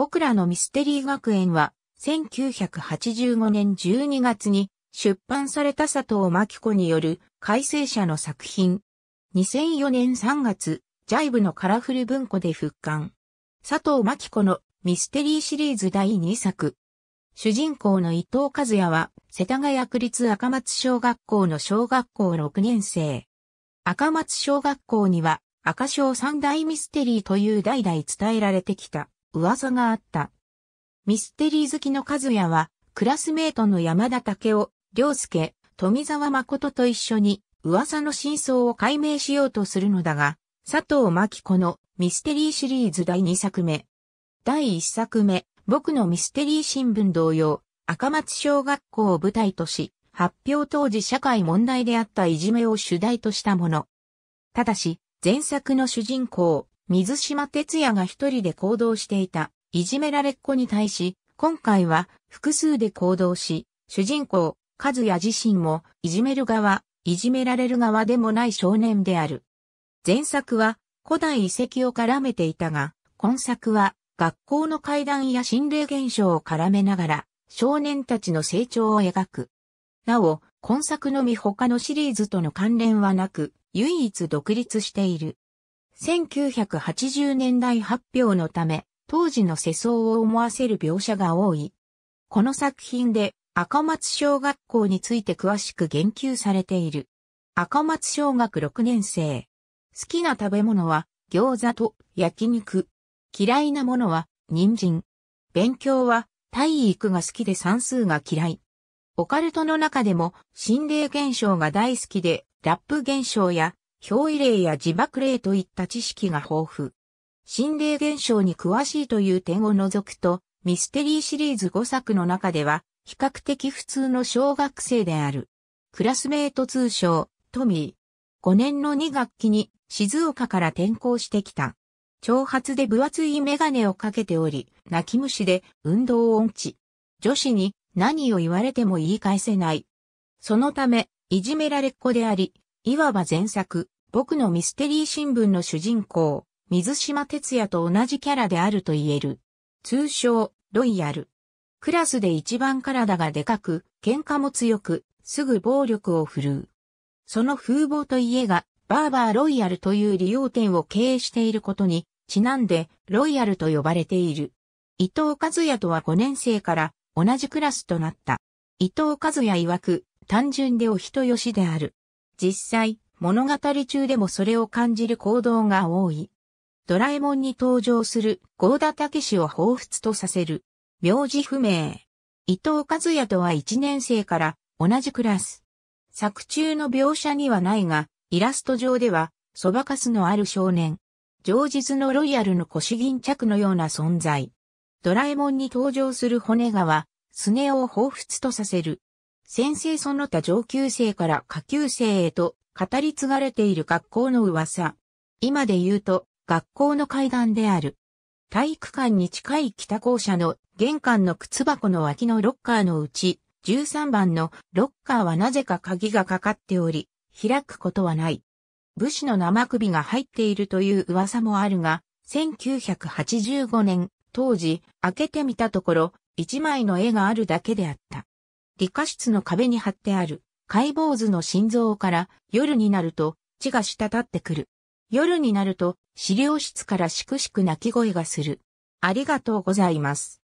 僕らのミステリー学園は、1985年12月に出版された佐藤真紀子による改正者の作品。2004年3月、ジャイブのカラフル文庫で復刊。佐藤真紀子のミステリーシリーズ第2作。主人公の伊藤和也は、世田谷区立赤松小学校の小学校6年生。赤松小学校には、赤小三大ミステリーという代々伝えられてきた噂があった。ミステリー好きの和也は、クラスメートの山田武雄、良介、富澤誠と一緒に、噂の真相を解明しようとするのだが、佐藤真希子のミステリーシリーズ第2作目。第1作目、僕のミステリー新聞同様、赤松小学校を舞台とし、発表当時社会問題であったいじめを主題としたもの。ただし、前作の主人公、水島哲也が一人で行動していた、いじめられっ子に対し、今回は複数で行動し、主人公、和也自身も、いじめる側、いじめられる側でもない少年である。前作は、古代遺跡を絡めていたが、今作は、学校の階段や心霊現象を絡めながら、少年たちの成長を描く。なお、今作のみ他のシリーズとの関連はなく、唯一独立している。1980年代発表のため、当時の世相を思わせる描写が多い。この作品で赤松小学校について詳しく言及されている。赤松小学6年生。好きな食べ物は餃子と焼肉。嫌いなものは人参。勉強は体育が好きで算数が嫌い。オカルトの中でも心霊現象が大好きでラップ現象や表異例や自爆例といった知識が豊富。心霊現象に詳しいという点を除くと、ミステリーシリーズ5作の中では、比較的普通の小学生である。クラスメイト通称、トミー。5年の2学期に、静岡から転校してきた。長髪で分厚いメガネをかけており、泣き虫で運動音痴。女子に何を言われても言い返せない。そのため、いじめられっ子であり、いわば前作、僕のミステリー新聞の主人公、水島哲也と同じキャラであると言える。通称、ロイヤル。クラスで一番体がでかく、喧嘩も強く、すぐ暴力を振るう。その風貌と家が、バーバーロイヤルという利用店を経営していることに、ちなんで、ロイヤルと呼ばれている。伊藤和也とは5年生から同じクラスとなった。伊藤和也曰く、単純でお人よしである。実際、物語中でもそれを感じる行動が多い。ドラえもんに登場するダ田武シを彷彿とさせる。名字不明。伊藤和也とは一年生から同じクラス。作中の描写にはないが、イラスト上では、そばかすのある少年。上日のロイヤルの腰銀着のような存在。ドラえもんに登場する骨川、スネ夫を彷彿とさせる。先生その他上級生から下級生へと語り継がれている学校の噂。今で言うと、学校の階段である。体育館に近い北校舎の玄関の靴箱の脇のロッカーのうち、13番のロッカーはなぜか鍵がかかっており、開くことはない。武士の生首が入っているという噂もあるが、1985年、当時、開けてみたところ、一枚の絵があるだけであった。理科室の壁に貼ってある、解剖図の心臓から夜になると血が滴ってくる。夜になると資料室からしくしく泣き声がする。ありがとうございます。